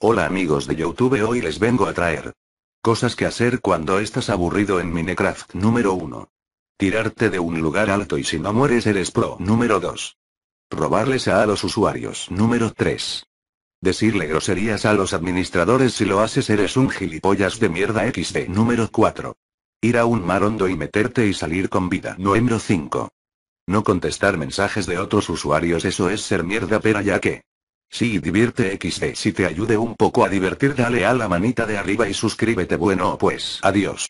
Hola amigos de Youtube hoy les vengo a traer cosas que hacer cuando estás aburrido en Minecraft número 1. Tirarte de un lugar alto y si no mueres eres pro número 2. Robarles a los usuarios número 3. Decirle groserías a los administradores si lo haces eres un gilipollas de mierda XD número 4. Ir a un mar hondo y meterte y salir con vida número 5. No contestar mensajes de otros usuarios eso es ser mierda pero ya que si divierte XD. Si te ayude un poco a divertir, dale a la manita de arriba y suscríbete. Bueno, pues, adiós.